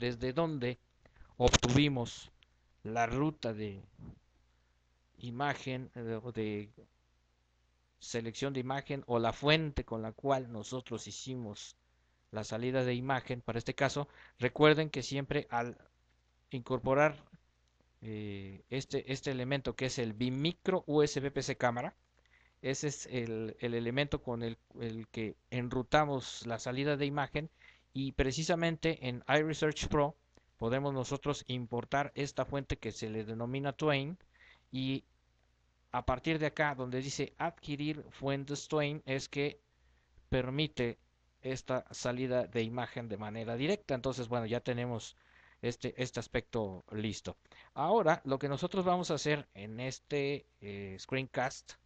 desde donde obtuvimos la ruta de imagen, eh, de selección de imagen o la fuente con la cual nosotros hicimos la salida de imagen para este caso. Recuerden que siempre al incorporar eh, este, este, elemento que es el bimicro USB PC cámara, ese es el, elemento con el, el que enrutamos la salida de imagen, y precisamente en iResearch Pro podemos nosotros importar esta fuente que se le denomina Twain y a partir de acá donde dice adquirir fuentes Twain es que permite esta salida de imagen de manera directa. Entonces, bueno, ya tenemos este, este aspecto listo. Ahora, lo que nosotros vamos a hacer en este eh, screencast